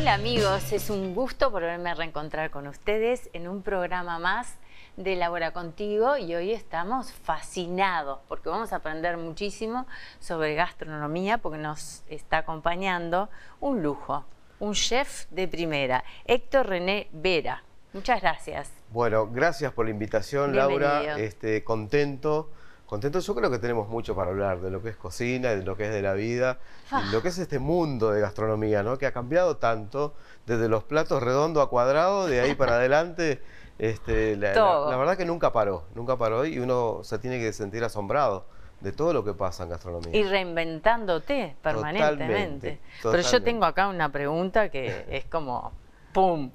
Hola amigos, es un gusto volverme a reencontrar con ustedes en un programa más de Labora Contigo y hoy estamos fascinados porque vamos a aprender muchísimo sobre gastronomía porque nos está acompañando un lujo, un chef de primera, Héctor René Vera. Muchas gracias. Bueno, gracias por la invitación, Laura. Este, contento Contento, Yo creo que tenemos mucho para hablar de lo que es cocina, de lo que es de la vida, de ah. lo que es este mundo de gastronomía, ¿no? Que ha cambiado tanto desde los platos redondo a cuadrado, de ahí para adelante. Este, la, verdad que nunca paró, nunca paró y uno se tiene que sentir asombrado de todo lo que pasa en gastronomía. Y reinventándote permanentemente. Pero yo tengo acá una pregunta que es como ¡pum!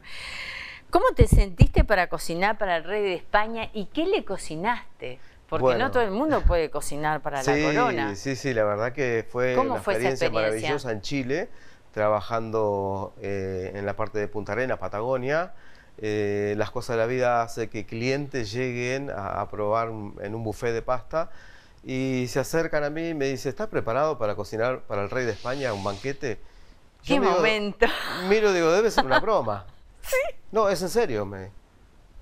¿Cómo te sentiste para cocinar para el rey de España y qué le cocinaste? Porque no todo el mundo puede cocinar para la corona. Sí, sí, la verdad que fue una experiencia, maravillosa en Chile, trabajando eh, en la parte de Punta Arena, Patagonia. Eh, las cosas de la vida hacen que clientes lleguen a, probar en un buffet de pasta y se acercan a mí y me dicen, ¿estás preparado para cocinar para el rey de España un banquete? ¿Qué momento! momento? Miro, digo, debe ser una broma. ¿Sí? No, es en serio, me,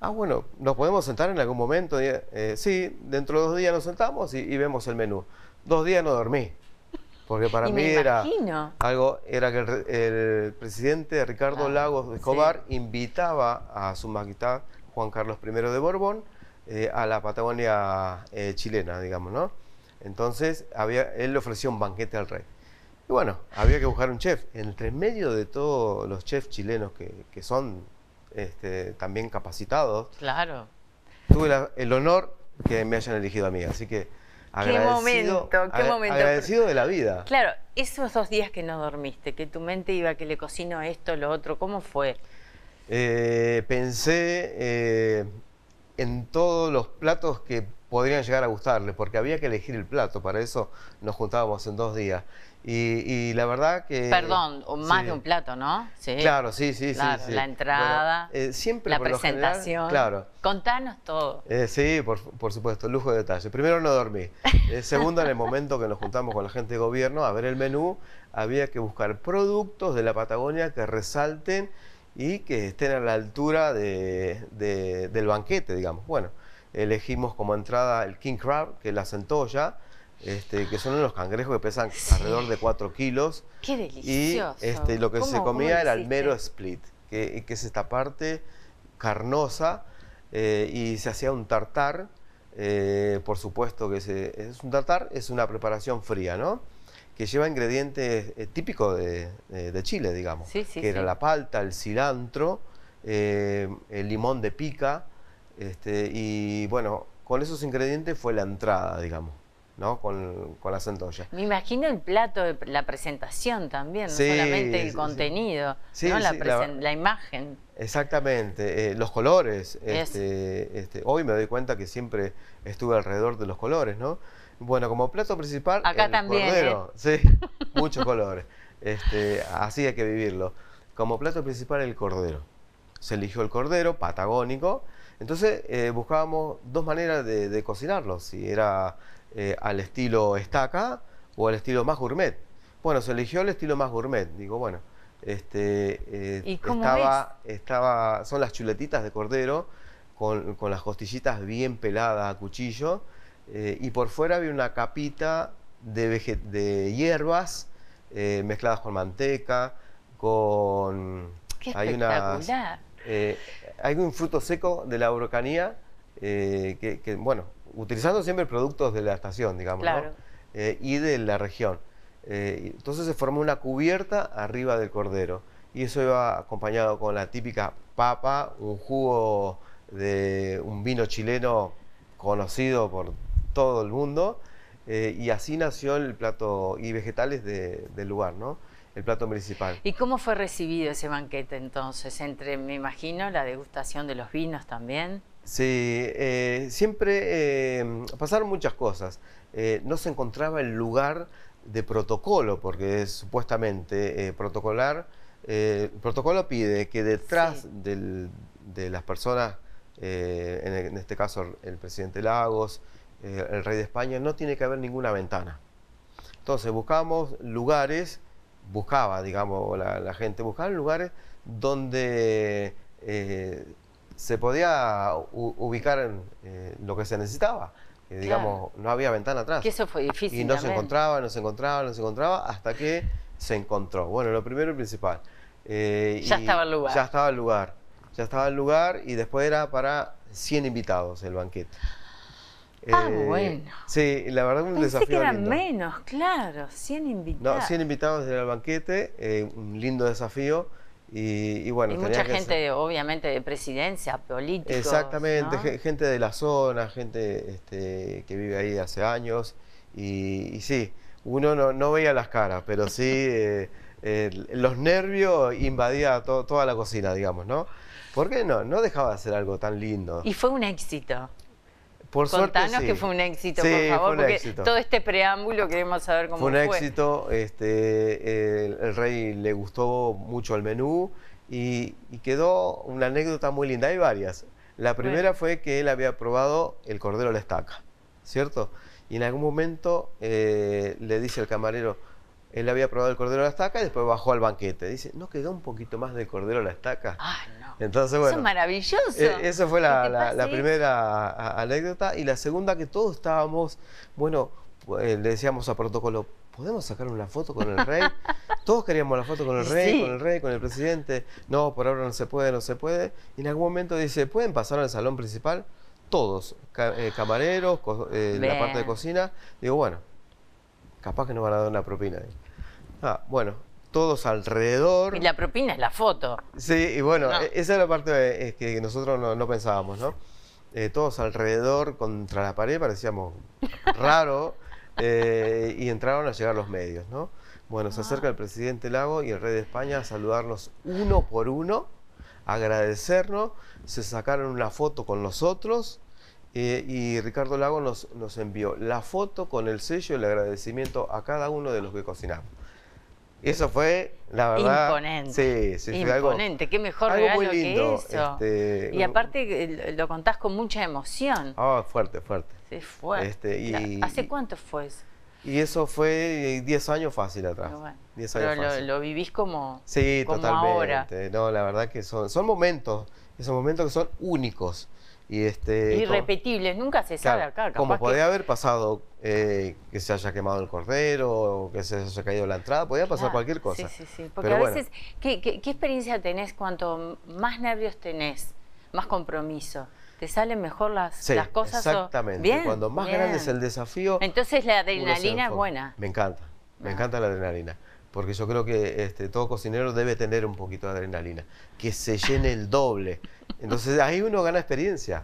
ah, bueno, nos podemos sentar en algún momento. Eh, sí, dentro de dos días nos sentamos y, vemos el menú. Dos días no dormí. Porque para mí era algo, era que el, presidente Ricardo ah, Lagos de Escobar invitaba a su majestad Juan Carlos I de Borbón eh, a la Patagonia eh, chilena, digamos, ¿no? Entonces él le ofreció un banquete al rey. Y bueno, había que buscar un chef. Entre medio de todos los chefs chilenos que son este, también capacitados. Claro. Tuve el honor que me hayan elegido a mí, así que agradecido, qué momento, qué momento. agradecido de la vida. Claro, esos dos días que no dormiste, que tu mente iba, que le cocino esto, lo otro, ¿cómo fue? Eh, pensé eh, en todos los platos que podrían llegar a gustarle, porque había que elegir el plato, para eso nos juntábamos en dos días. Y, la verdad que... Perdón, más de un plato, ¿no? Sí. Claro, sí, sí, sí, La entrada, eh, siempre, la presentación. claro. Contanos todo. Eh, sí, por, supuesto, lujo de detalle. Primero no dormí. Eh, segundo, en el momento que nos juntamos con la gente de gobierno a ver el menú, había que buscar productos de la Patagonia que resalten y que estén a la altura del banquete, digamos. Bueno, elegimos como entrada el King Crab, que es la centolla, este, que son unos cangrejos que pesan alrededor de 4 kilos. ¡Qué delicioso! Y este, lo que se comía era el mero split, que, es esta parte carnosa, eh, y se hacía un tartar, eh, por supuesto que es un tartar, es una preparación fría, ¿no? que lleva ingredientes eh, típicos de, Chile, digamos. que era la palta, el cilantro, eh, el limón de pica, este, y bueno, con esos ingredientes fue la entrada, digamos. ¿no? Con, con la centolla. Me imagino el plato, la presentación también, no solamente el contenido, ¿no? la, la, imagen. Exactamente, eh, los colores. Este, este, hoy me doy cuenta que siempre estuve alrededor de los colores, ¿no? Bueno, como plato principal, Acá el también, cordero. ¿eh? Sí, muchos colores. Este, así hay que vivirlo. Como plato principal, el cordero. Se eligió el cordero patagónico. Entonces eh, buscábamos dos maneras de, cocinarlo, si era eh, al estilo estaca o al estilo más gourmet. Bueno, se eligió el estilo más gourmet. Digo, bueno, este, estaba, estaba, son las chuletitas de cordero con, con, las costillitas bien peladas a cuchillo eh, y por fuera había una capita de, hierbas eh, mezcladas con manteca, con... hay espectacular! Eh, hay un fruto seco de la brocanía, que, bueno, utilizando siempre productos de la estación, digamos, claro. y de la región. entonces se formó una cubierta arriba del cordero y eso iba acompañado con la típica papa, un jugo de un vino chileno conocido por todo el mundo. Eh, y así nació el plato y vegetales del lugar, El plato municipal ¿Y cómo fue recibido ese banquete entonces? Entre, me imagino, la degustación de los vinos también. Sí, eh, siempre eh, pasaron muchas cosas. no se encontraba el lugar de protocolo, porque es supuestamente protocolar. el protocolo pide que detrás de las personas, en este caso el presidente Lagos, eh, el rey de España, no tiene que haber ninguna ventana. Entonces buscamos lugares, buscaba, digamos, la, gente, buscaba lugares donde eh, se podía ubicar eh, lo que se necesitaba. digamos, no había ventana atrás. Que eso fue difícil. Y no se encontraba, no se encontraba, no se encontraba, hasta que se encontró. Bueno, lo primero y principal. ya estaba el lugar. Ya estaba el lugar. Ya estaba el lugar y después era para 100 invitados el banquete ah, eh, bueno. Sí, la verdad un Pensé que eran menos, claro, 100 invitados. No, 100 invitados en el banquete, eh, un lindo desafío. Y, y bueno, y mucha gente, obviamente, de presidencia, política. Exactamente, gente de la zona, gente este, que vive ahí hace años. Y, y sí, uno no, veía las caras, pero sí eh, los nervios invadían toda la cocina, digamos, ¿no? porque no? No dejaba de ser algo tan lindo. Y fue un éxito. Por Contanos que fue un éxito, por favor, porque todo este preámbulo queremos saber cómo fue. fue un éxito, este, el, rey le gustó mucho el menú y, quedó una anécdota muy linda, hay varias. La primera fue que él había probado el cordero a la estaca, ¿cierto? Y en algún momento eh, le dice el camarero, él había probado el cordero a la estaca y después bajó al banquete. Dice, ¿no quedó un poquito más de cordero a la estaca? Ah, no. Entonces, Eso es maravilloso. E, esa fue la, primera anécdota. Y la segunda, que todos estábamos, bueno, eh, le decíamos a protocolo, ¿podemos sacar una foto con el rey? Todos queríamos la foto con el rey, con el rey, con el presidente. No, por ahora no se puede, no se puede. Y en algún momento dice, ¿pueden pasar al salón principal? Todos, eh, camareros, eh, la parte de cocina. Digo, bueno, capaz que nos van a dar una propina. Ah, bueno, todos alrededor. Y la propina es la foto. Sí, y bueno, e-, esa es la parte que nosotros no, pensábamos, ¿no? Eh, todos alrededor, contra la pared, parecíamos raro, eh, y entraron a llegar los medios, ¿no? Bueno, se ah. acerca el presidente Lago y el rey de España a saludarnos uno por uno, agradecernos, se sacaron una foto con nosotros, eh, y Ricardo Lago nos, envió la foto con el sello, y el agradecimiento a cada uno de los que cocinamos. Eso fue, la verdad. Imponente. Sí, sí, Imponente. algo, qué mejor regalo que eso. Este, y aparte lo contás con mucha emoción. Ah, fuerte, fuerte. Sí, fuerte. Este, ¿Hace cuánto fue eso? Y eso fue eh, diez años fácil atrás. Lo, vivís como, sí, totalmente. ahora. No, la verdad que son, son momentos esos momentos que son únicos. Y este, Irrepetibles, nunca se sabe acá. Como podía haber pasado eh, que se haya quemado el cordero o que se haya caído la entrada, podía pasar cualquier cosa. Sí, sí, sí. Porque a veces, ¿qué, experiencia tenés cuanto más nervios tenés, más compromiso? te salen mejor las, las cosas. Exactamente. Bien, Cuando más grande es el desafío. Entonces la adrenalina es buena. Me encanta, me ah. encanta la adrenalina porque yo creo que este, todo cocinero debe tener un poquito de adrenalina, que se llene el doble. Entonces ahí uno gana experiencia.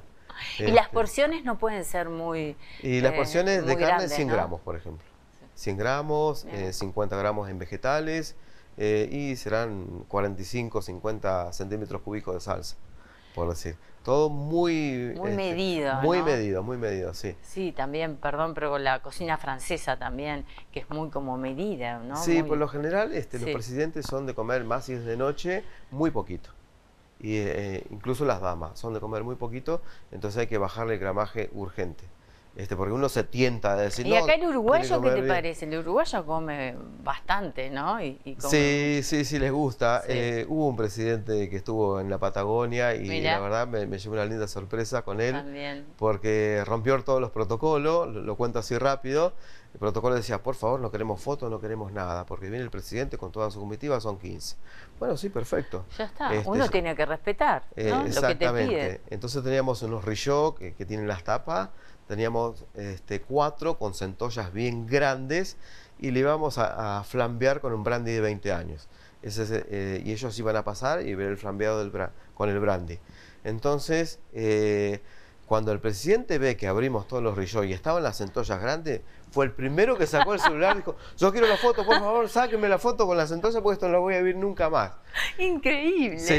Y las este, porciones no pueden ser muy... Y las eh, porciones de carne 100 gramos, por ejemplo. 100 gramos, 50 eh, gramos en vegetales eh, y serán 45, 50 centímetros cúbicos de salsa, por decir. Todo muy... Muy este, medido. Muy medido, muy medido, sí. Sí, también, perdón, pero con la cocina francesa también, que es muy como medida, ¿no? Sí, por lo general este, los presidentes son de comer más y es de noche, muy poquito. Y, eh, incluso las damas son de comer muy poquito, entonces hay que bajarle el gramaje urgente. Este, porque uno se tienta de decir. Y acá el uruguayo, ¿qué te parece? El uruguayo come bastante, ¿no? Y, Sí, sí, sí, les gusta. Eh, hubo un presidente que estuvo en la Patagonia y la verdad me, llevó una linda sorpresa con él. Porque rompió todos los protocolos, lo, cuento así rápido. El protocolo decía, por favor, no queremos fotos, no queremos nada, porque viene el presidente con toda su comitiva, son 15. Bueno, sí, perfecto. Ya está, uno este, tiene que respetar exactamente. Entonces teníamos unos rillo que tienen las tapas, teníamos este, cuatro con centollas bien grandes y le íbamos a, flambear con un brandy de 20 años. Eh, y ellos iban a pasar y ver el flambeado con el brandy. Entonces, eh, cuando el presidente ve que abrimos todos los rillos y estaban las centollas grandes, fue el primero que sacó el celular y dijo, yo quiero la foto, por favor, sáquenme la foto con las entonces, porque esto no lo voy a vivir nunca más. Increíble. Sí,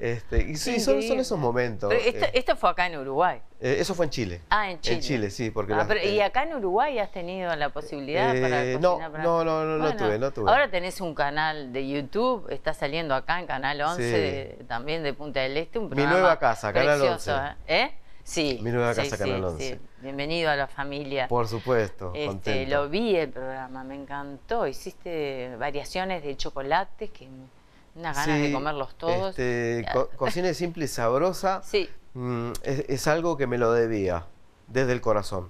este, y sí, son, esos momentos. Eh. esto, fue acá en Uruguay. Eh, eso fue en Chile. Ah, en Chile. En Chile, sí. Porque ah, ¿Y acá en Uruguay has tenido la posibilidad para eh, No, no, no, no, tuve, no tuve. Ahora tenés un canal de YouTube, está saliendo acá en Canal 11 también de Punta del Este. Un programa Mi nueva casa, Canal 11. Sí. Bienvenido a la familia. Por supuesto. Este, lo vi el programa, me encantó. Hiciste variaciones de chocolates que unas ganas de comerlos todos. Este, cocina simple y sabrosa. Sí. Mm, es, algo que me lo debía desde el corazón.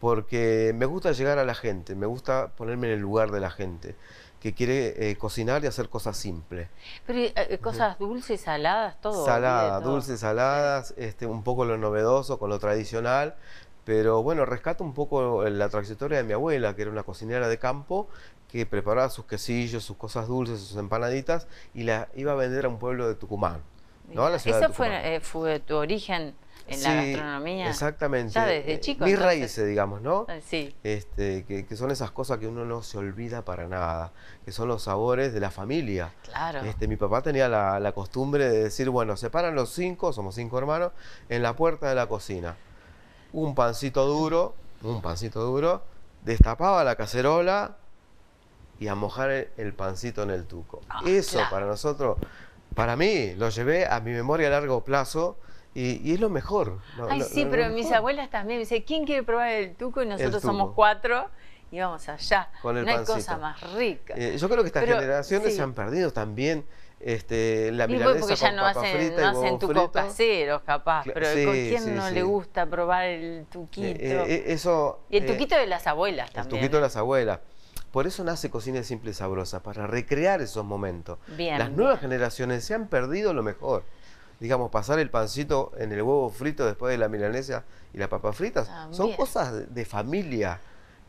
Porque me gusta llegar a la gente, me gusta ponerme en el lugar de la gente que quiere eh, cocinar y hacer cosas simples. Pero eh, eh, cosas dulces, saladas, todo. Saladas, dulces, saladas, este, un poco lo novedoso con lo tradicional. Pero bueno, rescato un poco la trayectoria de mi abuela, que era una cocinera de campo, que preparaba sus quesillos, sus cosas dulces, sus empanaditas, y la iba a vender a un pueblo de Tucumán. ¿no? de Fue, fue tu origen? en la gastronomía. Exactamente. Ya desde eh, chico. Mis raíces, digamos, ¿no? Ah, sí. Este, que, son esas cosas que uno no se olvida para nada, que son los sabores de la familia. Claro. Este, mi papá tenía la, costumbre de decir, bueno, se paran los cinco, somos cinco hermanos, en la puerta de la cocina. Un pancito duro, un pancito duro, destapaba la cacerola y a mojar el, pancito en el tuco. Ah, Eso para nosotros, para mí, lo llevé a mi memoria a largo plazo y, es lo mejor. Ay, sí, pero mis abuelas también dice dicen, ¿quién quiere probar el tuco? Y nosotros somos cuatro y vamos allá. Con el no hay cosa más rica. Eh, yo creo que estas generaciones se han perdido también este, la milanesa porque ya no hacen, no hacen tuco caseros, capaz. Pero ¿con quién no le gusta probar el tuquito? Eh, eh, eso, y el tuquito de las abuelas también. El tuquito de las abuelas. Por eso nace Cocina Simple y Sabrosa, para recrear esos momentos. las nuevas generaciones se han perdido lo mejor digamos, pasar el pancito en el huevo frito después de la milanesa y las papas fritas, son cosas de familia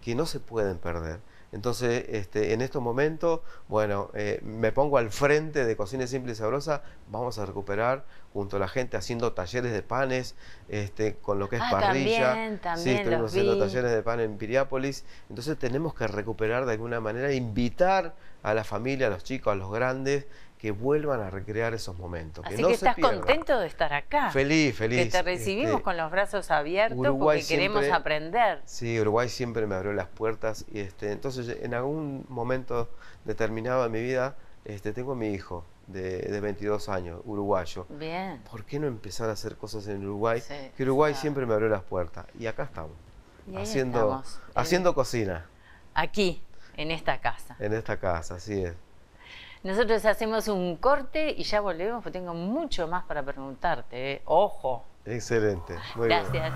que no se pueden perder. Entonces, este, en estos momentos, bueno, eh, me pongo al frente de Cocina Simple y Sabrosa, vamos a recuperar junto a la gente haciendo talleres de panes, este, con lo que es ah, parrilla. sí, estuvimos haciendo talleres de pan en Piriápolis. Entonces tenemos que recuperar de alguna manera, invitar a la familia, a los chicos, a los grandes, que vuelvan a recrear esos momentos. Así que, estás contento de estar acá. Feliz, feliz. Que te este, recibimos con los brazos abiertos porque queremos aprender. Sí, Uruguay siempre me abrió las puertas. Y este, entonces, en algún momento determinado de mi vida, este, tengo a mi hijo de, 22 años, uruguayo. Bien. ¿Por qué no empezar a hacer cosas en Uruguay? que Uruguay siempre me abrió las puertas. Y acá estamos. haciendo, haciendo cocina. Aquí, en esta casa. En esta casa, así es. Nosotros hacemos un corte y ya volvemos, porque tengo mucho más para preguntarte. ¿eh? Ojo. Excelente. Gracias.